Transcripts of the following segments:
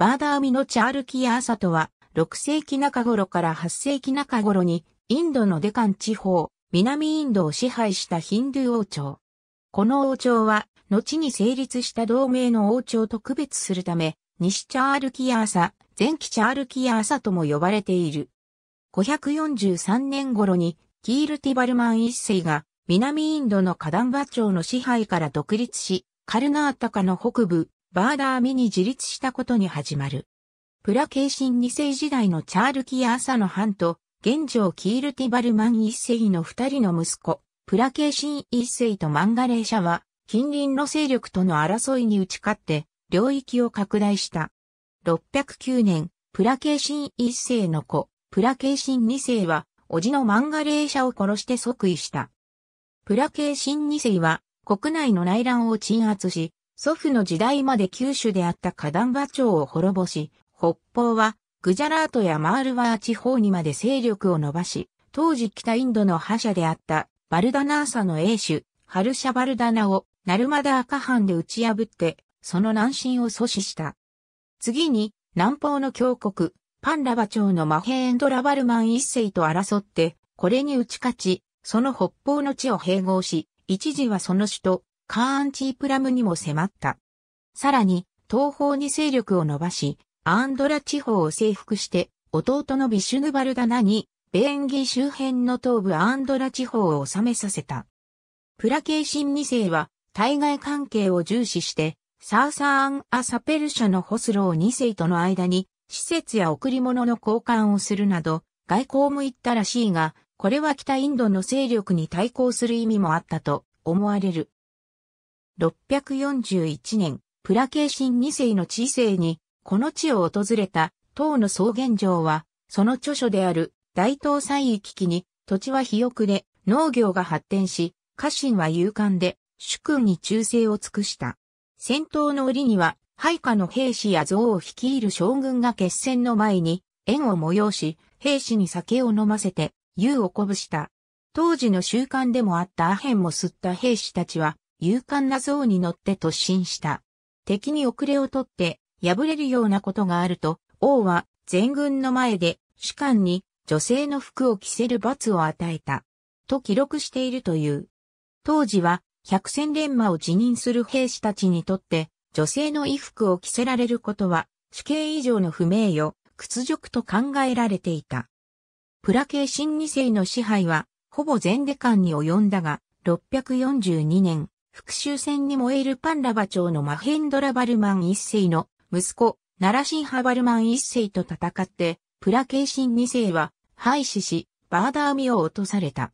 バーダーミのチャールキアーサトは、6世紀中頃から8世紀中頃に、インドのデカン地方、南インドを支配したヒンドゥー王朝。この王朝は、後に成立した同盟の王朝と区別するため、西チャールキアーサ、前期チャールキアーサとも呼ばれている。543年頃に、キールティバルマン一世が、南インドのカダンバ朝の支配から独立し、カルナータカの北部、バーダーミに自立したことに始まる。プラケーシン2世時代のチャールキー・アーサノハンと、現状キール・ティバルマン1世の二人の息子、プラケーシン1世とマンガレーシャは、近隣の勢力との争いに打ち勝って、領域を拡大した。609年、プラケーシン1世の子、プラケーシン2世は、叔父のマンガレーシャを殺して即位した。プラケーシン2世は、国内の内乱を鎮圧し、祖父の時代まで九州であったダンバ町を滅ぼし、北方はグジャラートやマールワー地方にまで勢力を伸ばし、当時北インドの覇者であったバルダナーサの英主、ハルシャバルダナをナルマダーカ藩で打ち破って、その南進を阻止した。次に、南方の強国、パンラバ朝のマヘーンドラバルマン一世と争って、これに打ち勝ち、その北方の地を併合し、一時はその首都、カーンチープラムにも迫った。さらに、東方に勢力を伸ばし、アンドラ地方を征服して、弟のビシュヌバルダナに、ベーンギ周辺の東部アンドラ地方を治めさせた。プラケーシン2世は、対外関係を重視して、サーサーン・ア・サペル社のホスロー2世との間に、施設や贈り物の交換をするなど、外交も行ったらしいが、これは北インドの勢力に対抗する意味もあったと思われる。641年、プラケーシン2世の知世に、この地を訪れた、唐の草原城は、その著書である、大東西域期に、土地は肥沃で、農業が発展し、家臣は勇敢で、主君に忠誠を尽くした。戦闘の折には、配下の兵士や像を率いる将軍が決戦の前に、縁を催し、兵士に酒を飲ませて、勇を鼓舞した。当時の習慣でもあったアヘンも吸った兵士たちは、勇敢な像に乗って突進した。敵に遅れをとって、破れるようなことがあると、王は全軍の前で主官に女性の服を着せる罰を与えた。と記録しているという。当時は百戦錬磨を辞任する兵士たちにとって女性の衣服を着せられることは死刑以上の不名誉、屈辱と考えられていた。プラケー新二世の支配はほぼ全デカンに及んだが642年復讐戦に燃えるパンラバ朝のマヘンドラ・バルマン一世の息子、ナラシンハ・バルマン一世と戦って、プラケーシン二世は廃止し、バーダーミを落とされた。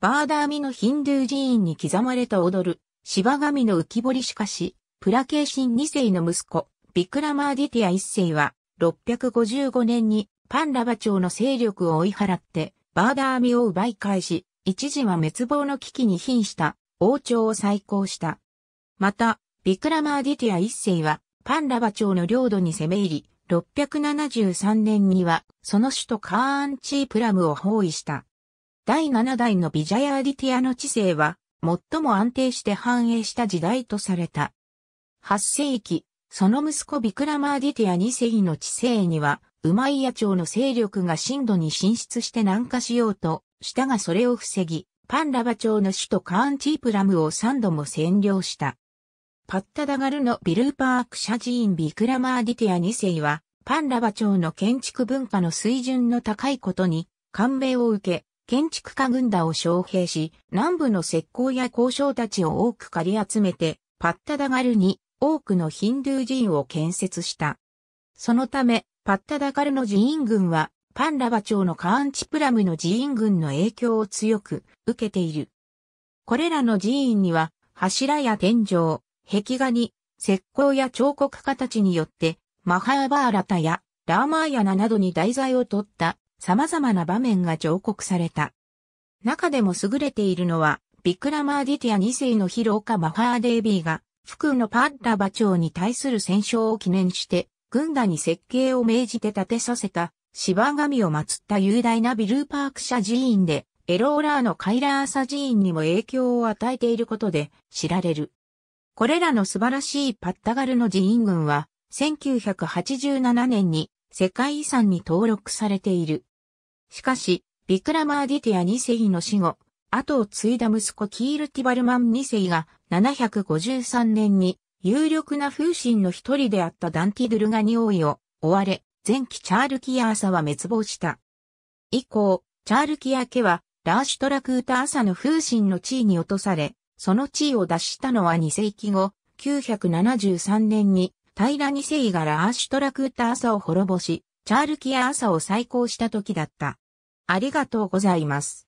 バーダーミのヒンドゥー寺院に刻まれた踊る、芝神の浮き彫りしかし、プラケーシン二世の息子、ビクラマーディティア一世は、655年にパンラバ朝の勢力を追い払って、バーダーミを奪い返し、一時は滅亡の危機に瀕した王朝を再興した。また、ビクラマーディティア一世は、パンラバ朝の領土に攻め入り、673年には、その首都カーンチープラムを包囲した。第7代のビジャヤーディティアの治世は、最も安定して繁栄した時代とされた。8世紀、その息子ビクラマーディティア二世の治世には、ウマイヤ朝の勢力が深度に進出して南下しようとしたがそれを防ぎ、パンラバ町の首都カーンチープラムを3度も占領した。パッタダガルのビルーパークシャジーン・ビクラマー・ディティア2世は、パンラバ町の建築文化の水準の高いことに、感銘を受け、建築家軍団を招聘し、南部の石膏や交渉たちを多く借り集めて、パッタダガルに多くのヒンドゥー寺院を建設した。そのため、パッタダガルの寺院群はパンラバ朝のカーンチプラムの寺院群の影響を強く受けている。これらの寺院には柱や天井、壁画に石膏や彫刻家たちによってマハーバーラタやラーマーヤナなどに題材を取った様々な場面が彫刻された。中でも優れているのはビクラマーディティア2世の広岡マハーデイビーが福のパッラバ朝に対する戦勝を記念して軍団に設計を命じて建てさせた芝神を祀った雄大なビルーパーク社寺院で、エローラーのカイラーサ寺院にも影響を与えていることで知られる。これらの素晴らしいパッタガルの寺院群は、1987年に世界遺産に登録されている。しかし、ビクラマーディティア2世の死後、後を継いだ息子キールティバルマン2世が753年に有力な風神の一人であったダンティドゥルガニ王位を追われ、前期チャールキア朝は滅亡した。以降、チャールキア家は、ラーシュトラクータ朝の風神の地位に落とされ、その地位を脱したのは2世紀後、973年に、平2世がラーシュトラクータ朝を滅ぼし、チャールキア朝を再興した時だった。ありがとうございます。